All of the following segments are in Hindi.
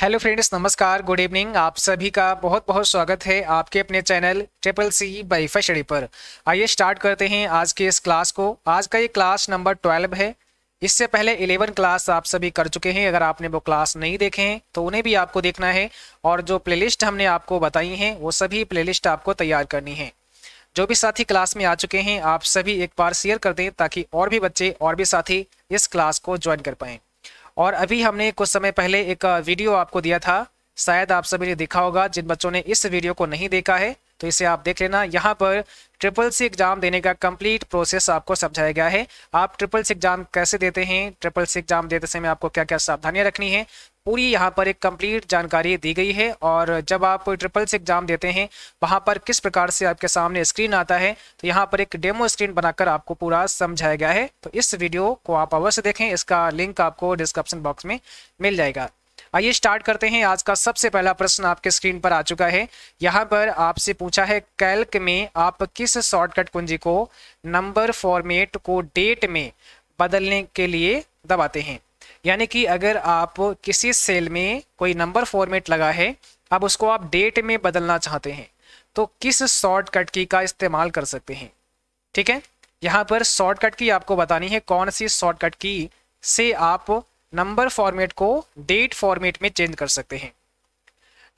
हेलो फ्रेंड्स नमस्कार गुड इवनिंग आप सभी का बहुत बहुत स्वागत है आपके अपने चैनल ट्रिपल सी बाई फशड़ी पर आइए स्टार्ट करते हैं आज के इस क्लास को आज का ये क्लास नंबर ट्वेल्व है इससे पहले इलेवन क्लास आप सभी कर चुके हैं अगर आपने वो क्लास नहीं देखे हैं तो उन्हें भी आपको देखना है और जो प्ले हमने आपको बताई हैं वो सभी प्ले आपको तैयार करनी है जो भी साथी क्लास में आ चुके हैं आप सभी एक बार शेयर कर दें ताकि और भी बच्चे और भी साथी इस क्लास को ज्वाइन कर पाएँ और अभी हमने कुछ समय पहले एक वीडियो आपको दिया था शायद आप सभी ने देखा होगा जिन बच्चों ने इस वीडियो को नहीं देखा है तो इसे आप देख लेना यहाँ पर ट्रिपल सी एग्जाम देने का कंप्लीट प्रोसेस आपको समझाया गया है आप ट्रिपल सी एग्जाम कैसे देते हैं ट्रिपल सी एग्जाम देते समय आपको क्या क्या सावधानियां रखनी है पूरी यहाँ पर एक कंप्लीट जानकारी दी गई है और जब आप ट्रिपल से एग्जाम देते हैं वहाँ पर किस प्रकार से आपके सामने स्क्रीन आता है तो यहाँ पर एक डेमो स्क्रीन बनाकर आपको पूरा समझाया गया है तो इस वीडियो को आप अवश्य देखें इसका लिंक आपको डिस्क्रिप्शन बॉक्स में मिल जाएगा आइए स्टार्ट करते हैं आज का सबसे पहला प्रश्न आपके स्क्रीन पर आ चुका है यहाँ पर आपसे पूछा है कैल्क में आप किस शॉर्टकट कुंजी को नंबर फॉर्मेट को डेट में बदलने के लिए दबाते हैं यानी कि अगर आप किसी सेल में कोई नंबर फॉर्मेट लगा है अब उसको आप डेट में बदलना चाहते हैं तो किस शॉर्टकट की का इस्तेमाल कर सकते हैं ठीक है यहाँ पर शॉर्टकट की आपको बतानी है कौन सी शॉर्टकट की से आप नंबर फॉर्मेट को डेट फॉर्मेट में चेंज कर सकते हैं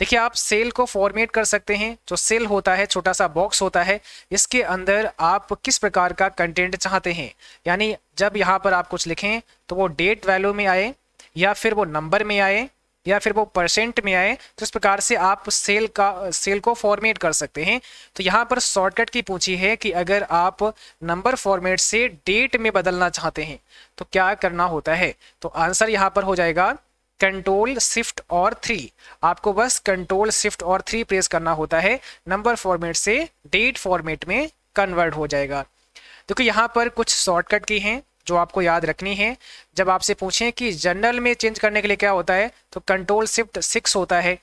देखिए आप सेल को फॉर्मेट कर सकते हैं जो सेल होता है छोटा सा बॉक्स होता है इसके अंदर आप किस प्रकार का कंटेंट चाहते हैं यानी जब यहाँ पर आप कुछ लिखें तो वो डेट वैल्यू में आए या फिर वो नंबर में आए या फिर वो परसेंट में आए तो इस प्रकार से आप सेल का सेल को फॉर्मेट कर सकते हैं तो यहाँ पर शॉर्टकट की पूछी है कि अगर आप नंबर फॉर्मेट से डेट में बदलना चाहते हैं तो क्या करना होता है तो आंसर यहाँ पर हो जाएगा कंट्रोल शिफ्ट और थ्री आपको बस कंट्रोल शिफ्ट और थ्री प्रेस करना होता है नंबर फॉर्मेट से डेट फॉर्मेट में कन्वर्ट हो जाएगा देखो तो यहाँ पर कुछ शॉर्टकट की हैं जो आपको याद रखनी है जब आपसे पूछें कि जनरल में चेंज करने के लिए क्या होता है तो कंट्रोल शिफ्ट सिक्स होता है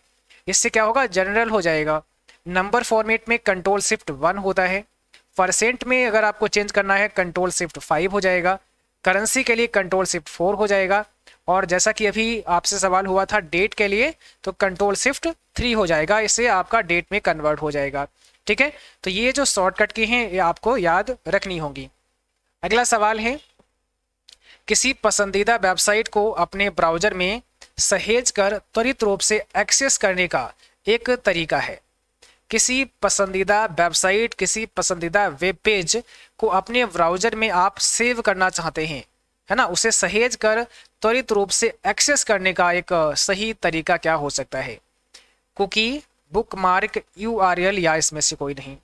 इससे क्या होगा जनरल हो जाएगा नंबर फॉर्मेट में कंट्रोल शिफ्ट वन होता है परसेंट में अगर आपको चेंज करना है कंट्रोल शिफ्ट फाइव हो जाएगा करेंसी के लिए कंट्रोल शिफ्ट फोर हो जाएगा और जैसा कि अभी आपसे सवाल हुआ था डेट के लिए तो कंट्रोल शिफ्ट थ्री हो जाएगा इससे आपका डेट में कन्वर्ट हो जाएगा ठीक है तो ये जो शॉर्टकट की हैं ये आपको याद रखनी होगी अगला सवाल है किसी पसंदीदा वेबसाइट को अपने ब्राउजर में सहेज कर त्वरित रूप से एक्सेस करने का एक तरीका है किसी पसंदीदा वेबसाइट किसी पसंदीदा वेब पेज को अपने ब्राउजर में आप सेव करना चाहते हैं है ना उसे सहेज कर त्वरित रूप से एक्सेस करने का एक सही तरीका क्या हो सकता है कुकी बुक मार्क यू या इसमें से कोई नहीं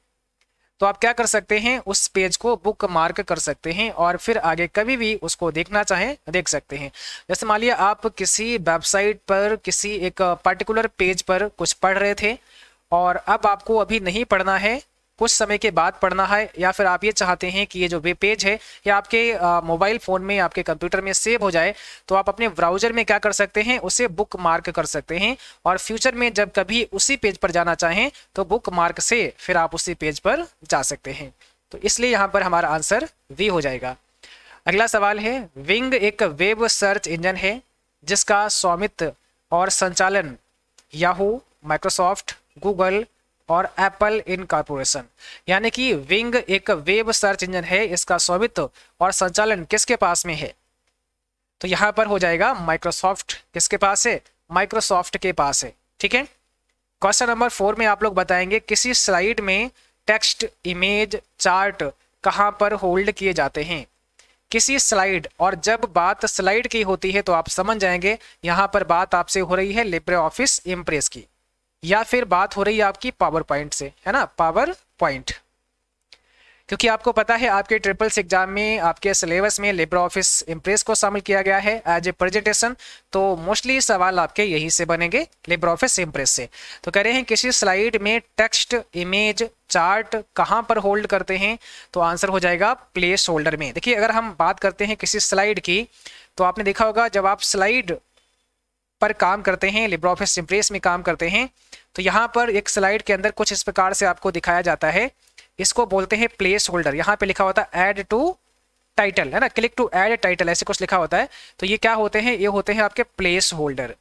तो आप क्या कर सकते हैं उस पेज को बुक मार्क कर सकते हैं और फिर आगे कभी भी उसको देखना चाहें देख सकते हैं जैसे मान लिया आप किसी वेबसाइट पर किसी एक पर्टिकुलर पेज पर कुछ पढ़ रहे थे और अब आपको अभी नहीं पढ़ना है कुछ समय के बाद पढ़ना है या फिर आप ये चाहते हैं कि ये जो वेब पेज है ये आपके मोबाइल फ़ोन में आपके कंप्यूटर में सेव हो जाए तो आप अपने ब्राउजर में क्या कर सकते हैं उसे बुक मार्क कर सकते हैं और फ्यूचर में जब कभी उसी पेज पर जाना चाहें तो बुक मार्क से फिर आप उसी पेज पर जा सकते हैं तो इसलिए यहाँ पर हमारा आंसर वी हो जाएगा अगला सवाल है विंग एक वेब सर्च इंजन है जिसका स्वामित्व और संचालन याहू माइक्रोसॉफ्ट गूगल और एप्पल इनकॉर्पोरेशन यानी कि विंग एक वेब सर्च इंजन है इसका स्वामित्व और संचालन किसके पास में है तो यहां पर हो जाएगा माइक्रोसॉफ्ट किसके पास है माइक्रोसॉफ्ट के पास है ठीक है क्वेश्चन नंबर फोर में आप लोग बताएंगे किसी स्लाइड में टेक्स्ट इमेज चार्ट कहाँ पर होल्ड किए जाते हैं किसी स्लाइड और जब बात स्लाइड की होती है तो आप समझ जाएंगे यहाँ पर बात आपसे हो रही है लिब्रे ऑफिस इम्प्रेस की या फिर बात हो रही है आपकी पावर पॉइंट से है ना पावर पॉइंट क्योंकि आपको पता है आपके ट्रिपल्स एग्जाम में आपके सिलेबस में लेबर ऑफिस इम्प्रेस को शामिल किया गया है एज ए प्रेजेंटेशन तो मोस्टली सवाल आपके यही से बनेंगे लेबर ऑफिस इम्प्रेस से तो कह रहे हैं किसी स्लाइड में टेक्स्ट इमेज चार्ट कहाँ पर होल्ड करते हैं तो आंसर हो जाएगा प्लेस होल्डर में देखिए अगर हम बात करते हैं किसी स्लाइड की तो आपने देखा होगा जब आप स्लाइड पर काम करते हैं लिब्रा ऑफिस इम्प्रेस में काम करते हैं तो यहाँ पर एक स्लाइड के अंदर कुछ इस प्रकार से आपको दिखाया जाता है इसको बोलते हैं प्लेस होल्डर यहाँ पर लिखा होता है एड टू टाइटल है ना क्लिक टू एड टाइटल ऐसे कुछ लिखा होता है तो ये क्या होते हैं ये होते हैं आपके प्लेस होल्डर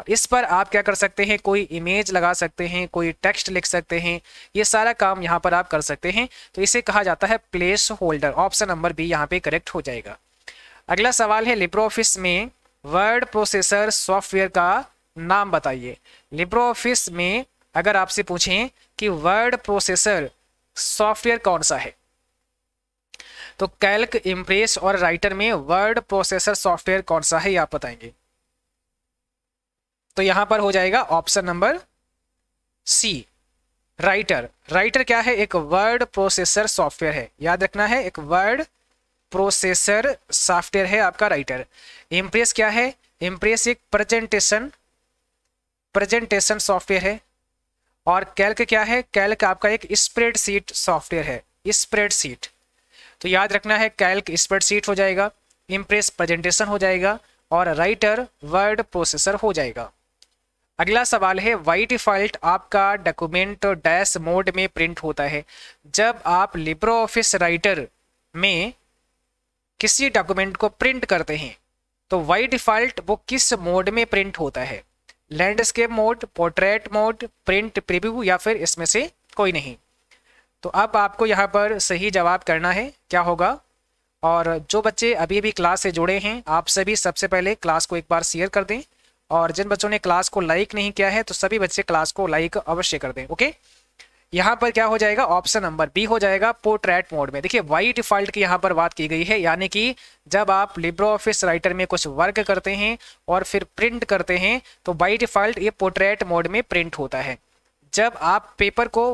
और इस पर आप क्या कर सकते हैं कोई इमेज लगा सकते हैं कोई टेक्स्ट लिख सकते हैं ये सारा काम यहाँ पर आप कर सकते हैं तो इसे कहा जाता है placeholder option number B यहाँ पे करेक्ट हो जाएगा अगला सवाल है लिप्रो ऑफिस में वर्ड प्रोसेसर सॉफ्टवेयर का नाम बताइए लिब्रो ऑफिस में अगर आपसे पूछें कि वर्ड प्रोसेसर सॉफ्टवेयर कौन सा है तो कैल्क इम्प्रेस और राइटर में वर्ड प्रोसेसर सॉफ्टवेयर कौन सा है आप बताएंगे तो यहां पर हो जाएगा option number C Writer Writer क्या है एक वर्ड प्रोसेसर सॉफ्टवेयर है याद रखना है एक वर्ड प्रोसेसर सॉफ्टवेयर है आपका राइटर इम्प्रेस क्या है इम्प्रेस एक प्रेजेंटेशन प्रेजेंटेशन सॉफ्टवेयर है और कैल्क क्या है कैल्क आपका एक स्प्रेडशीट सॉफ्टवेयर है स्प्रेडशीट तो याद रखना है कैल्क स्प्रेडशीट हो जाएगा इम्प्रेस प्रेजेंटेशन हो जाएगा और राइटर वर्ड प्रोसेसर हो जाएगा अगला सवाल है वाई डिफॉल्ट आपका डॉक्यूमेंट डैश मोड में प्रिंट होता है जब आप लिब्रो ऑफिस राइटर में किसी डॉक्यूमेंट को प्रिंट करते हैं तो वाई डिफॉल्ट वो किस मोड में प्रिंट होता है landscape mode portrait mode print preview या फिर इसमें से कोई नहीं तो अब आपको यहाँ पर सही जवाब करना है क्या होगा और जो बच्चे अभी भी क्लास से जुड़े हैं आप सभी सबसे पहले क्लास को एक बार शेयर कर दें और जिन बच्चों ने क्लास को लाइक नहीं किया है तो सभी बच्चे क्लास को लाइक अवश्य कर दें ओके यहाँ पर क्या हो जाएगा ऑप्शन नंबर बी हो जाएगा पोर्ट्रेट मोड में देखिए वाई डिफॉल्ट की यहाँ पर बात की गई है यानी कि जब आप लिब्रो ऑफिस राइटर में कुछ वर्क करते हैं और फिर प्रिंट करते हैं तो वाई डिफॉल्ट ये पोर्ट्रेट मोड में प्रिंट होता है जब आप पेपर को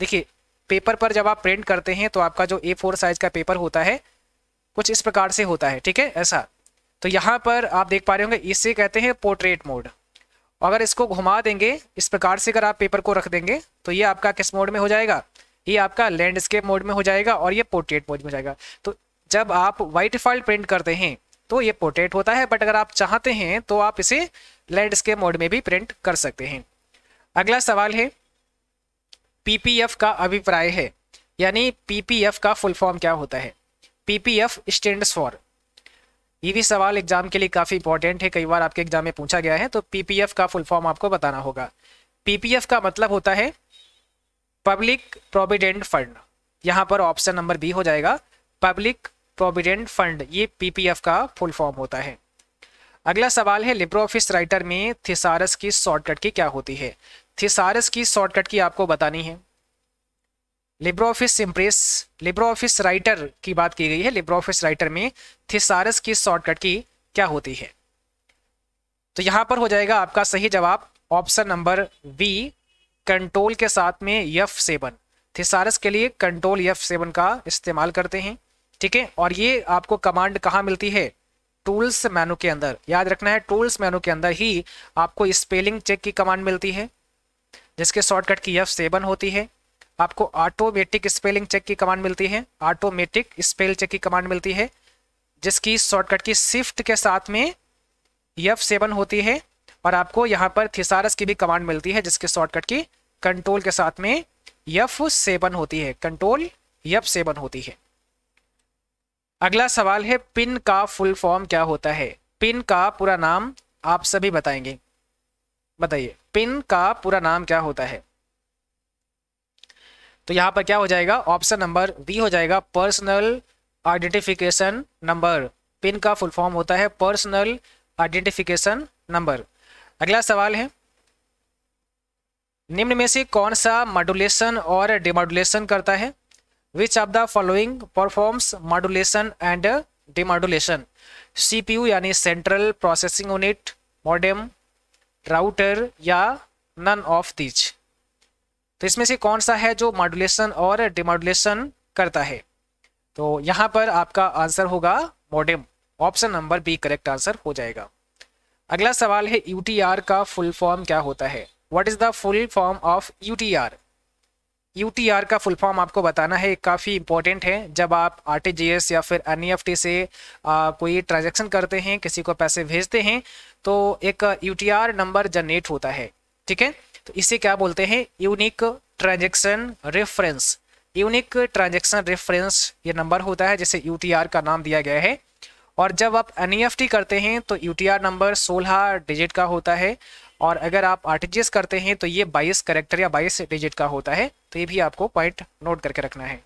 देखिए पेपर पर जब आप प्रिंट करते हैं तो आपका जो ए फोर साइज का पेपर होता है कुछ इस प्रकार से होता है ठीक है ऐसा तो यहाँ पर आप देख पा रहे होंगे इसे कहते हैं पोर्ट्रेट मोड अगर इसको घुमा देंगे इस प्रकार से अगर आप पेपर को रख देंगे तो ये आपका किस मोड में हो जाएगा ये आपका लैंडस्केप मोड में हो जाएगा और ये पोर्ट्रेट मोड में हो जाएगा तो जब आप वाइट फॉल्ट प्रिंट करते हैं तो ये पोर्ट्रेट होता है बट अगर आप चाहते हैं तो आप इसे लैंडस्केप मोड में भी प्रिंट कर सकते हैं अगला सवाल है पीपीएफ का अभिप्राय है यानी पीपीएफ का फुल फॉर्म क्या होता है पीपीएफ स्टैंड्स फॉर ये भी सवाल एग्जाम के लिए काफ़ी इंपॉर्टेंट है कई बार आपके एग्जाम में पूछा गया है तो पीपीएफ का फुल फॉर्म आपको बताना होगा पीपीएफ का मतलब होता है पब्लिक प्रोविडेंट फंड यहाँ पर ऑप्शन नंबर बी हो जाएगा पब्लिक प्रोविडेंट फंड ये पीपीएफ का फुल फॉर्म होता है अगला सवाल है लिब्रो ऑफिस राइटर में थिसारस की शॉर्टकट की क्या होती है थिसारस की शॉर्टकट की आपको बतानी है LibreOffice Impress LibreOffice Writer की बात की गई है लिब्रो ऑफिस राइटर में थिसारस की शॉर्टकट की क्या होती है तो यहां पर हो जाएगा आपका सही जवाब ऑप्शन नंबर बी कंट्रोल के साथ में यफ सेवन थिसारस के लिए कंट्रोल यफ सेवन का इस्तेमाल करते हैं ठीक है और ये आपको कमांड कहाँ मिलती है टूल्स मेनू के अंदर याद रखना है टूल्स मेनू के अंदर ही आपको स्पेलिंग चेक की कमांड मिलती है जिसके शॉर्टकट की यफ सेवन होती है आपको ऑटोमेटिक स्पेलिंग चेक की कमांड मिलती है ऑटोमेटिक स्पेल चेक की कमांड मिलती है जिसकी शॉर्टकट की स्विफ्ट के साथ में यफ सेवन होती है और आपको यहाँ पर थिसारस की भी कमांड मिलती है जिसके शॉर्टकट की कंट्रोल के साथ में यफ सेवन होती है कंट्रोल यफ सेवन होती है अगला सवाल है पिन का फुल फॉर्म क्या होता है पिन का पूरा नाम आप सभी बताएंगे बताइए पिन का पूरा नाम क्या होता है तो यहाँ पर क्या हो जाएगा ऑप्शन नंबर बी हो जाएगा पर्सनल आइडेंटिफिकेशन नंबर पिन का फुल फॉर्म होता है पर्सनल आइडेंटिफिकेशन नंबर अगला सवाल है निम्न में से कौन सा मॉडुलेशन और डिमोडुलेशन करता है which of the following performs modulation and demodulation CPU यानी central processing unit modem router या नन ऑफ दीज तो इसमें से कौन सा है जो मॉडुलेशन और डिमॉड्यूलेशन करता है तो यहाँ पर आपका आंसर होगा modem option number B correct answer हो जाएगा अगला सवाल है यू का फुल फॉर्म क्या होता है what is the full form of U UTR का फुल फॉर्म आपको बताना है काफ़ी इंपॉर्टेंट है जब आप आरटीजीएस या फिर एनईएफटी e से आ, कोई ट्रांजेक्शन करते हैं किसी को पैसे भेजते हैं तो एक यूटीआर नंबर जनरेट होता है ठीक है तो इसे क्या बोलते हैं unique transaction reference unique transaction reference ये नंबर होता है जिसे यू का नाम दिया गया है और जब आप एन e करते हैं तो यू नंबर 16 डिजिट का होता है और अगर आप आर करते हैं तो ये 22 करेक्टर या 22 डिजिट का होता है तो ये भी आपको पॉइंट नोट करके रखना है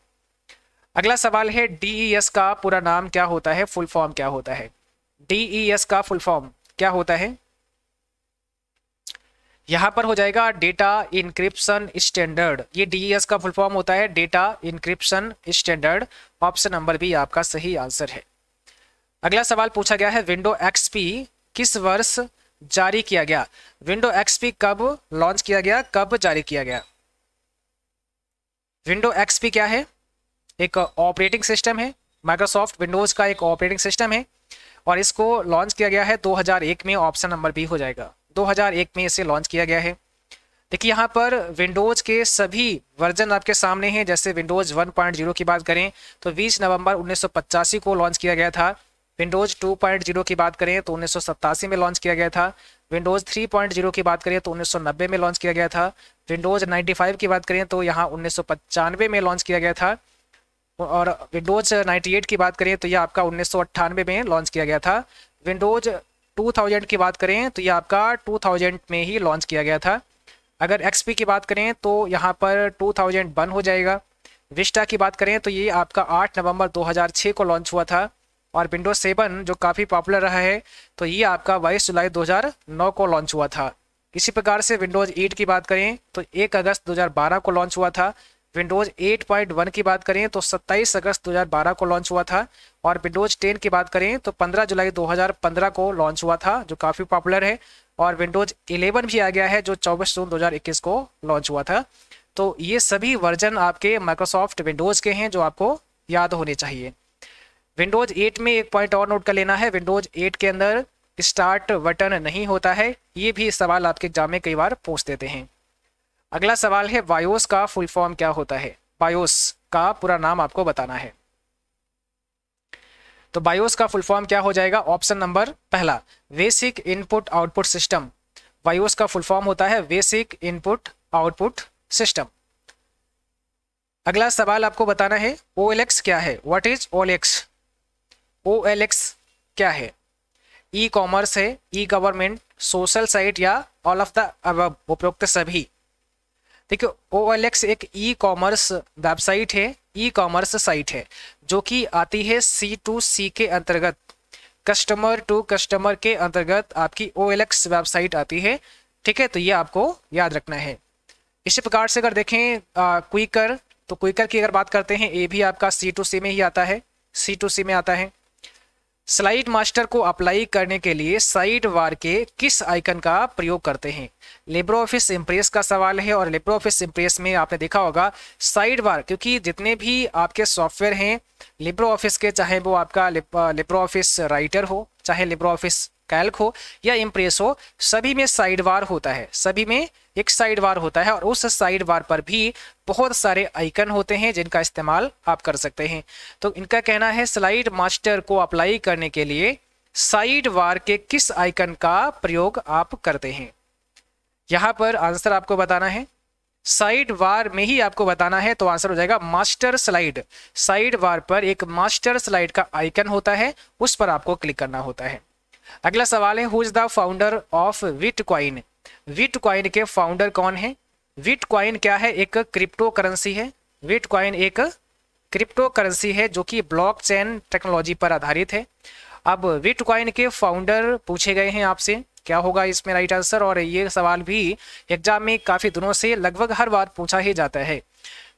अगला सवाल है डी e का पूरा नाम क्या होता है फुल फॉर्म क्या होता है डी e का फुल फॉर्म क्या होता है यहाँ पर हो जाएगा डेटा इंक्रिप्शन स्टैंडर्ड ये डी e का फुल फॉर्म होता है data encryption standard option number भी आपका सही आंसर है अगला सवाल पूछा गया है विंडो एक्सपी किस वर्ष जारी किया गया विंडो एक्सपी कब लॉन्च किया गया कब जारी किया गया विंडो एक्सपी क्या है एक ऑपरेटिंग सिस्टम है माइक्रोसॉफ्ट विंडोज का एक ऑपरेटिंग सिस्टम है और इसको लॉन्च किया गया है 2001 में ऑप्शन नंबर बी हो जाएगा 2001 में इसे लॉन्च किया गया है देखिए यहाँ पर विंडोज़ के सभी वर्जन आपके सामने हैं जैसे विंडोज़ 1.0 की बात करें तो 20 नवंबर 1985 को लॉन्च किया गया था विंडोज़ 2.0 की बात करें तो उन्नीस में लॉन्च किया गया था विंडोज़ 3.0 की बात करें तो उन्नीस में लॉन्च किया गया था विंडोज़ 95 की बात करें तो यहाँ उन्नीस में लॉन्च किया गया था और विंडोज़ 98 की बात करें तो यह आपका उन्नीस में लॉन्च किया गया था विंडोज़ 2000 की बात करें तो ये आपका 2000 में ही लॉन्च किया गया था अगर एक्सपी की बात करें तो यहाँ पर बन हो जाएगा विस्टा की बात करें तो ये आपका 8 नवंबर 2006 को लॉन्च हुआ था और विंडोज सेवन जो काफ़ी पॉपुलर रहा है तो ये आपका बाईस जुलाई 2009 को लॉन्च हुआ था इसी प्रकार से विंडोज़ एट की बात करें तो एक अगस्त 2012 को लॉन्च हुआ था विंडोज 8.1 की बात करें तो 27 अगस्त 2012 को लॉन्च हुआ था और विंडोज 10 की बात करें तो 15 जुलाई 2015 को लॉन्च हुआ था जो काफ़ी पॉपुलर है और विंडोज 11 भी आ गया है जो 24 जून 2021 को लॉन्च हुआ था तो ये सभी वर्जन आपके माइक्रोसॉफ्ट विंडोज़ के हैं जो आपको याद होने चाहिए विंडोज एट में एक पॉइंट और नोट कर लेना है विंडोज एट के अंदर स्टार्ट बटन नहीं होता है ये भी सवाल आपके एग्जाम में कई बार पूछ देते हैं अगला सवाल है वायोस का फुल फॉर्म क्या होता है बायोस का पूरा नाम आपको बताना है तो बायोस का फुल फॉर्म क्या हो जाएगा ऑप्शन नंबर पहला basic input output system BIOS का फुल फॉर्म होता है बेसिक इनपुट आउटपुट सिस्टम अगला सवाल आपको बताना है ओ क्या है व्हाट इज ओ एल क्या है ई कॉमर्स है ई गवर्नमेंट सोशल साइट या ऑल ऑफ द उपरोक्त सभी देखिए ओ एल एक्स एक ई कॉमर्स वेबसाइट है ई कॉमर्स साइट है जो कि आती है सी टू सी के अंतर्गत कस्टमर टू कस्टमर के अंतर्गत आपकी ओ एल एक्स वेबसाइट आती है ठीक है तो ये आपको याद रखना है इसी प्रकार से अगर देखें क्विकर तो क्विकर की अगर बात करते हैं ये भी आपका सी टू सी में ही आता है सी टू सी में आता है स्लाइड मास्टर को अप्लाई करने के लिए साइड वार के किस आइकन का प्रयोग करते हैं लेब्रो ऑफिस इम्प्रेस का सवाल है और लेब्रो ऑफिस इम्प्रेस में आपने देखा होगा साइड वार क्योंकि जितने भी आपके सॉफ्टवेयर हैं लेब्रो ऑफिस के चाहे वो आपका लेब्रो ऑफिस राइटर हो चाहे लेब्रो ऑफिस कैल्क हो या इम्प्रेस हो सभी में साइड वार होता है सभी में एक साइड वार होता है और उस साइड वार पर भी बहुत सारे आइकन होते हैं जिनका इस्तेमाल आप कर सकते हैं तो इनका कहना है स्लाइड मास्टर को अप्लाई करने के लिए साइड वार के किस आइकन का प्रयोग आप करते हैं यहाँ पर आंसर आपको बताना है साइड वार में ही आपको बताना है तो आंसर हो जाएगा मास्टर स्लाइड साइड वार पर एक मास्टर स्लाइड का आइकन होता है उस पर आपको क्लिक करना होता है अगला सवाल है who is the founder of bitcoin bitcoin के फाउंडर कौन है विट क्वाइन क्या है एक क्रिप्टो करेंसी है विट क्वाइन एक क्रिप्टो करेंसी है जो कि ब्लॉकचेन टेक्नोलॉजी पर आधारित है अब विट क्वाइन के फाउंडर पूछे गए हैं आपसे क्या होगा इसमें राइट आंसर और ये सवाल भी एग्जाम में काफ़ी दिनों से लगभग हर बार पूछा ही जाता है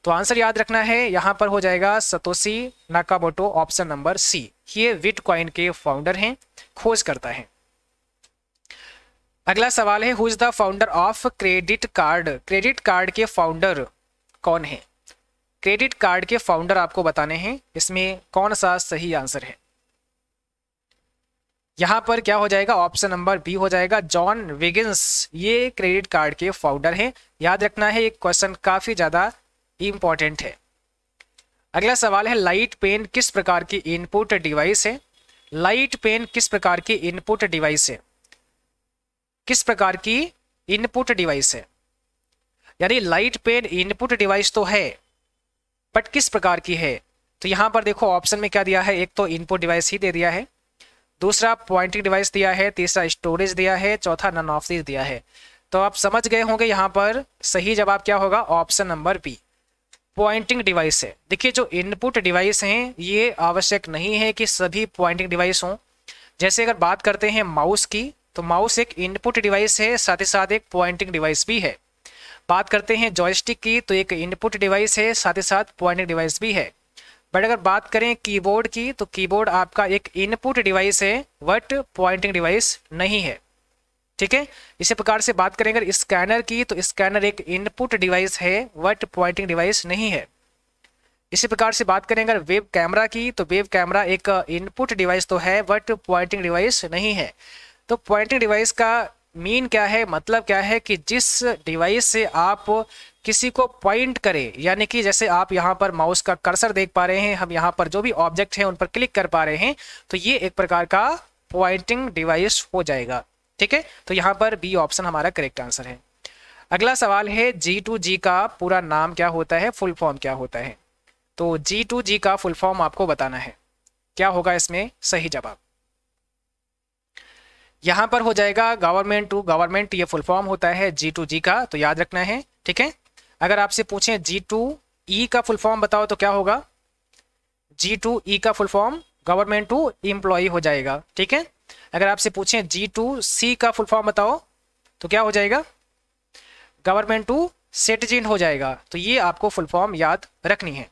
तो आंसर याद रखना है यहाँ पर हो जाएगा Satoshi Nakamoto option number C ये विट क्वाइन के फाउंडर हैं खोज करता है अगला सवाल है who is the founder of credit card credit card के फाउंडर कौन है क्रेडिट कार्ड के फाउंडर आपको बताने हैं इसमें कौन सा सही आंसर है यहां पर क्या हो जाएगा ऑप्शन नंबर बी हो जाएगा जॉन विगिंस ये क्रेडिट कार्ड के फाउंडर हैं याद रखना है ये क्वेश्चन काफ़ी ज़्यादा इंपॉर्टेंट है अगला सवाल है लाइट पेन किस प्रकार की इनपुट डिवाइस है लाइट पेन किस प्रकार की इनपुट डिवाइस है किस प्रकार की इनपुट डिवाइस है यानी लाइट पेन इनपुट डिवाइस तो है बट किस प्रकार की है तो यहां पर देखो ऑप्शन में क्या दिया है एक तो इनपुट डिवाइस ही दे दिया है दूसरा पॉइंटिंग डिवाइस दिया है तीसरा स्टोरेज दिया है चौथा नन ऑफ दिया है तो आप समझ गए होंगे यहां पर सही जवाब क्या होगा option number B pointing device है देखिए जो इनपुट डिवाइस हैं ये आवश्यक नहीं है कि सभी पॉइंटिंग डिवाइस हों जैसे अगर बात करते हैं माउस की तो माउस एक इनपुट डिवाइस है साथ ही साथ एक पॉइंटिंग डिवाइस भी है बात करते हैं जॉयस्टिक की तो एक इनपुट डिवाइस है साथ ही साथ पॉइंटिंग डिवाइस भी है बट अगर बात करें कीबोर्ड की तो कीबोर्ड आपका एक इनपुट डिवाइस है बट पॉइंटिंग डिवाइस नहीं है ठीक है इसी प्रकार से बात करें अगर स्कैनर की तो स्कैनर एक इनपुट डिवाइस है वट पॉइंटिंग डिवाइस नहीं है इसी प्रकार से बात करें अगर वेब कैमरा की तो वेब कैमरा एक इनपुट डिवाइस तो है बट पॉइंटिंग डिवाइस नहीं है तो पॉइंटिंग डिवाइस का मीन क्या है मतलब क्या है कि जिस डिवाइस से आप किसी को पॉइंट करें यानी कि जैसे आप यहाँ पर माउस का कर्सर देख पा रहे हैं हम यहाँ पर जो भी ऑब्जेक्ट हैं उन पर क्लिक कर पा रहे हैं तो ये एक प्रकार का पॉइंटिंग डिवाइस हो जाएगा ठीक है तो यहाँ पर बी ऑप्शन हमारा करेक्ट आंसर है अगला सवाल है जी टू जी का पूरा नाम क्या होता है फुल फॉर्म क्या होता है तो जी टू जी का फुल फॉर्म आपको बताना है क्या होगा इसमें सही जवाब यहाँ पर हो जाएगा गवर्नमेंट टू गवर्नमेंट ये फुल फॉर्म होता है जी टू जी का तो याद रखना है ठीक है अगर आपसे पूछें जी टू ई का फुल फॉर्म बताओ तो क्या होगा जी टू ई का full form government to employee हो जाएगा ठीक है अगर आपसे पूछें जी टू सी का फुल फॉर्म बताओ तो क्या हो जाएगा गवर्नमेंट टू सिटीजन हो जाएगा तो ये आपको फुल फॉर्म याद रखनी है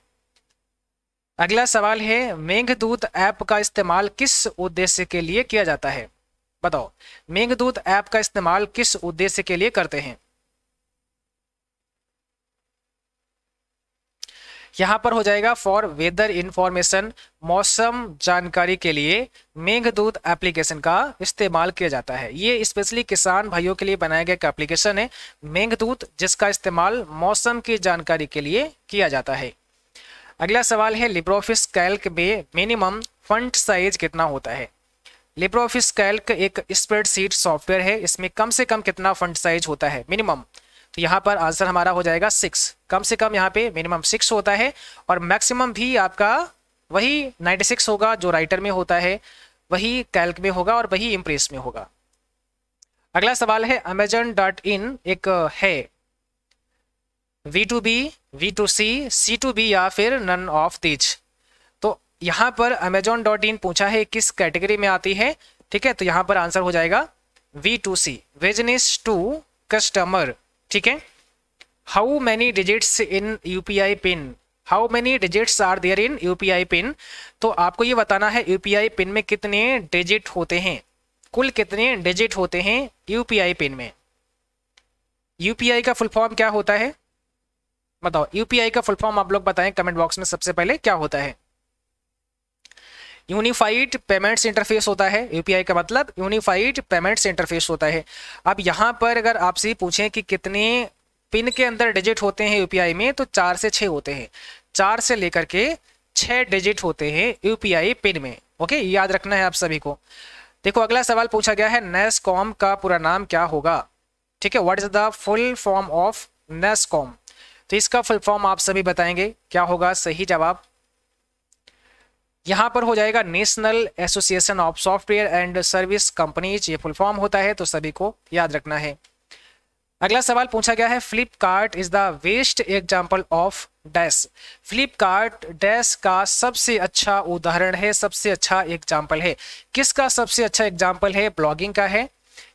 अगला सवाल है मेघदूत ऐप का इस्तेमाल किस उद्देश्य के लिए किया जाता है बताओ मेघदूत ऐप का इस्तेमाल किस उद्देश्य के लिए करते हैं यहाँ पर हो जाएगा फॉर वेदर इंफॉर्मेशन मौसम जानकारी के लिए मेघदूत एप्लीकेशन का इस्तेमाल किया जाता है ये स्पेशली किसान भाइयों के लिए बनाया गया एक एप्लीकेशन है मेघदूत जिसका इस्तेमाल मौसम की जानकारी के लिए किया जाता है अगला सवाल है लिब्रोफिस कैल्क में मिनिमम फंड साइज कितना होता है लिब्रोफिस कैल्क एक स्प्रेडशीट सॉफ्टवेयर है इसमें कम से कम कितना फंड साइज होता है मिनिमम तो यहाँ पर आंसर हमारा हो जाएगा सिक्स कम से कम यहाँ पे मिनिमम सिक्स होता है और मैक्सिमम भी आपका वही नाइन्टी सिक्स होगा जो राइटर में होता है वही कैल्क में होगा और वही इम्प्रेस में होगा अगला सवाल है अमेजन डॉट इन एक है B to B B to C C to B या फिर नन ऑफ दीज तो यहाँ पर अमेजोन डॉट इन पूछा है किस कैटेगरी में आती है ठीक है तो यहाँ पर आंसर हो जाएगा B to C business to customer ठीक है how many digits in U P I PIN how many digits are there in U P I PIN तो आपको ये बताना है यू पी आई पिन में कितने डिजिट होते हैं कुल कितने डिजिट होते हैं यू पी आई पिन में यू पी आई का फुल फॉर्म क्या होता है बताओ यू पी आई का फुल फॉर्म आप लोग बताएं कमेंट बॉक्स में सबसे पहले क्या होता है यूनिफाइड पेमेंट्स इंटरफेस होता है यूपीआई का मतलब यूनिफाइड पेमेंट्स इंटरफेस होता है अब यहाँ पर अगर आपसे पूछें कि कितने पिन के अंदर डिजिट होते हैं यूपीआई में तो चार से छः होते हैं चार से लेकर के छः डिजिट होते हैं यूपीआई पिन में ओके याद रखना है आप सभी को देखो अगला सवाल पूछा गया है नेस का पूरा नाम क्या होगा ठीक है what is the full form of NASS तो इसका फुल फॉर्म आप सभी बताएंगे क्या होगा सही जवाब यहाँ पर हो जाएगा National Association of Software and Service Companies ये फुल फॉर्म होता है तो सभी को याद रखना है अगला सवाल पूछा गया है Flipkart is the best example of dash Flipkart dash का सबसे अच्छा उदाहरण है सबसे अच्छा एग्जाम्पल है किसका सबसे अच्छा एग्जाम्पल है ब्लॉगिंग का है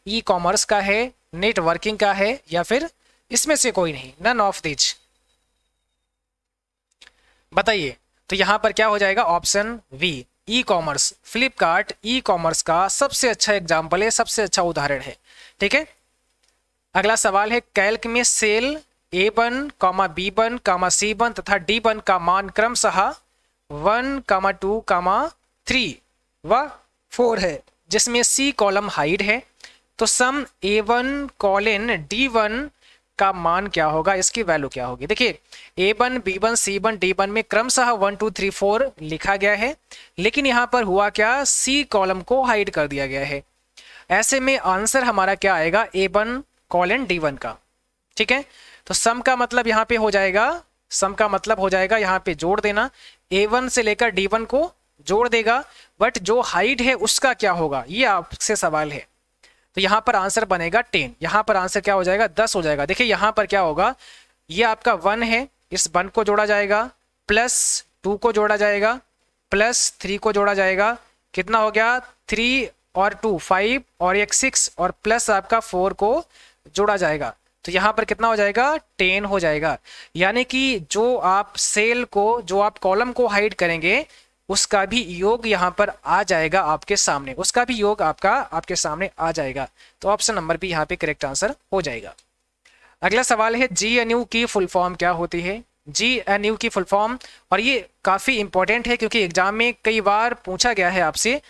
ई कॉमर्स का है नेटवर्किंग का है या फिर इसमें से कोई नहीं नन ऑफ दिज बताइए तो यहां पर क्या हो जाएगा option B e commerce Flipkart e commerce का सबसे अच्छा एग्जाम्पल है सबसे अच्छा उदाहरण है ठीक है अगला सवाल है कैल्क में सेल ए बन comma B one comma C one तथा डी वन का मान क्रमशः one comma two comma three व फोर है जिसमें सी कॉलम हाइड है तो sum A one colon D one का मान क्या होगा इसकी वैल्यू क्या होगी देखिए ए बन बी वन सी बन डी में क्रमशः वन टू थ्री फोर लिखा गया है लेकिन यहाँ पर हुआ क्या सी कॉलम को हाइड कर दिया गया है ऐसे में आंसर हमारा क्या आएगा ए वन कॉलन डी का ठीक है तो सम का मतलब यहाँ पे हो जाएगा सम का मतलब हो जाएगा यहाँ पे जोड़ देना ए वन से लेकर डी वन को जोड़ देगा बट जो हाइट है उसका क्या होगा ये आपसे सवाल है तो यहाँ पर आंसर बनेगा टेन यहाँ पर आंसर क्या हो जाएगा दस हो जाएगा देखिए यहाँ पर क्या होगा ये आपका वन है इस वन को जोड़ा जाएगा प्लस टू को जोड़ा जाएगा प्लस थ्री को जोड़ा जाएगा कितना हो गया थ्री और टू फाइव और एक सिक्स और प्लस आपका फोर को जोड़ा जाएगा तो यहाँ पर कितना हो जाएगा टेन हो जाएगा यानी कि जो आप सेल को जो आप कॉलम को हाइड करेंगे उसका भी योग यहाँ पर आ जाएगा आपके सामने उसका भी योग आपका आपके सामने आ जाएगा तो ऑप्शन नंबर भी यहाँ पे करेक्ट आंसर हो जाएगा अगला सवाल है जी एन यू की फुल फॉर्म क्या होती है जी एन यू की फुल फॉर्म और ये काफ़ी इंपॉर्टेंट है क्योंकि एग्जाम में कई बार पूछा गया है आपसे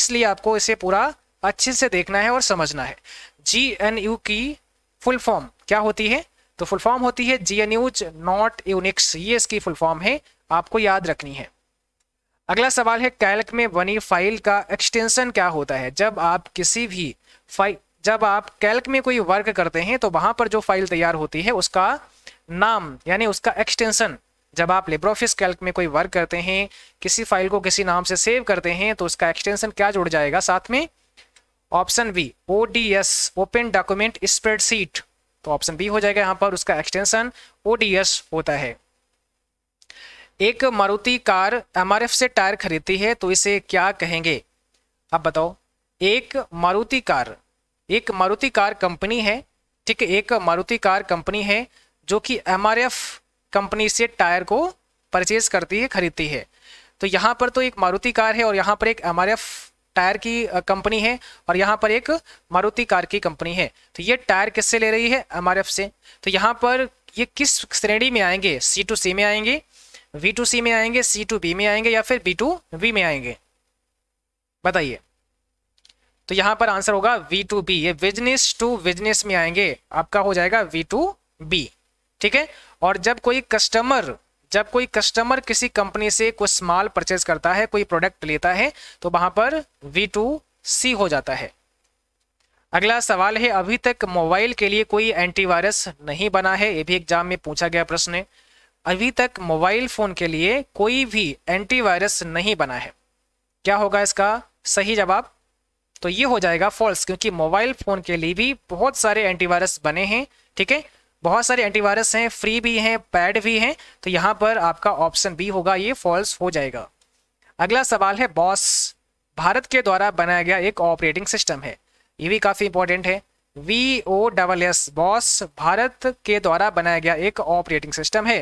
इसलिए आपको इसे पूरा अच्छे से देखना है और समझना है जी एन यू की फुल फॉर्म क्या होती है तो फुल फॉर्म होती है G N U's not Unix ये इसकी फुल फॉर्म है आपको याद रखनी है अगला सवाल है कैल्क में बनी फाइल का एक्सटेंशन क्या होता है जब आप किसी भी फाइल जब आप कैल्क में कोई वर्क करते हैं तो वहां पर जो फाइल तैयार होती है उसका नाम यानी उसका एक्सटेंशन जब आप लेबर ऑफिस कैल्क में कोई वर्क करते हैं किसी फाइल को किसी नाम से सेव करते हैं तो उसका एक्सटेंशन क्या जुड़ जाएगा साथ में option B O D S open document spreadsheet तो ऑप्शन बी हो जाएगा यहाँ पर उसका एक्सटेंशन ओ डी एस होता है एक मारुति कार एमआरएफ से टायर खरीदती है तो इसे क्या कहेंगे आप बताओ एक मारुति कार एक मारुति कार कंपनी है ठीक है एक मारुति कार कंपनी है जो कि एमआरएफ कंपनी से टायर को परचेज करती है खरीदती है तो यहाँ पर तो एक मारुति कार है और यहाँ पर एक एफ टायर की कंपनी है और यहाँ पर एक मारुति कार की कंपनी है तो ये टायर किससे ले रही है एफ से तो यहाँ पर ये किस श्रेणी में आएंगे सी टू सी में आएंगे वी टू सी में आएंगे सी टू बी में आएंगे या फिर बी टू वी में आएंगे बताइए तो यहां पर आंसर होगा वी टू बी ये बिजनेस टू बिजनेस में आएंगे आपका हो जाएगा वी टू बी ठीक है और जब कोई कस्टमर जब कोई कस्टमर किसी कंपनी से कुछ माल परचेज करता है कोई प्रोडक्ट लेता है तो वहां पर वी टू सी हो जाता है अगला सवाल है अभी तक मोबाइल के लिए कोई एंटीवायरस नहीं बना है ये भी एग्जाम में पूछा गया प्रश्न है अभी तक मोबाइल फ़ोन के लिए कोई भी एंटीवायरस नहीं बना है क्या होगा इसका सही जवाब तो ये हो जाएगा फॉल्स क्योंकि मोबाइल फ़ोन के लिए भी बहुत सारे एंटीवायरस बने हैं ठीक है बहुत सारे एंटीवायरस हैं फ्री भी हैं पैड भी हैं तो यहाँ पर आपका ऑप्शन बी होगा ये फॉल्स हो जाएगा अगला सवाल है बॉस भारत के द्वारा बनाया गया एक ऑपरेटिंग सिस्टम है ये भी काफ़ी इंपॉर्टेंट है B O double S BOSS Bharat के द्वारा बनाया गया एक ऑपरेटिंग सिस्टम है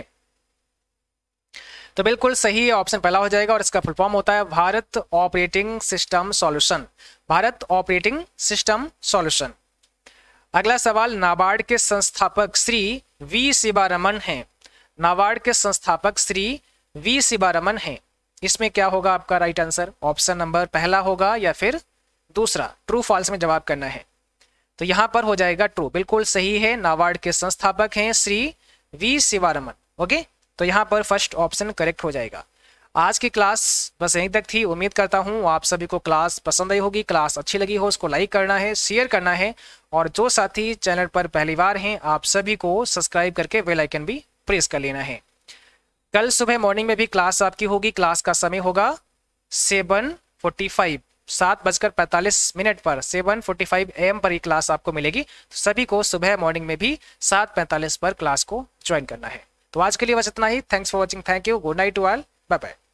तो बिल्कुल सही ऑप्शन पहला हो जाएगा और इसका फुल फॉर्म होता है Bharat operating system solution Bharat operating system solution अगला सवाल नाबार्ड के संस्थापक श्री वी सिबारमन हैं नाबार्ड के संस्थापक श्री वी सिबारमन हैं इसमें क्या होगा आपका राइट आंसर ऑप्शन नंबर पहला होगा या फिर दूसरा ट्रू फॉल्स में जवाब करना है तो यहां पर हो जाएगा ट्रू बिल्कुल सही है नाबार्ड के संस्थापक हैं श्री वी सिवारमन ओके तो यहाँ पर फर्स्ट ऑप्शन करेक्ट हो जाएगा आज की क्लास बस यहीं तक थी उम्मीद करता हूँ आप सभी को क्लास पसंद आई होगी क्लास अच्छी लगी हो उसको लाइक करना है शेयर करना है और जो साथी चैनल पर पहली बार हैं आप सभी को सब्सक्राइब करके बेल आइकन भी प्रेस कर लेना है कल सुबह मॉर्निंग में भी क्लास आपकी होगी क्लास का समय होगा सेवन फोर्टी फाइव सात बजकर पैंतालीस मिनट पर सेवन फोर्टी फाइव एम पर ही क्लास आपको मिलेगी तो सभी को सुबह मॉर्निंग में भी सात पैंतालीस पर क्लास को ज्वाइन करना है तो आज के लिए बस इतना ही thanks for watching thank you good night to all bye bye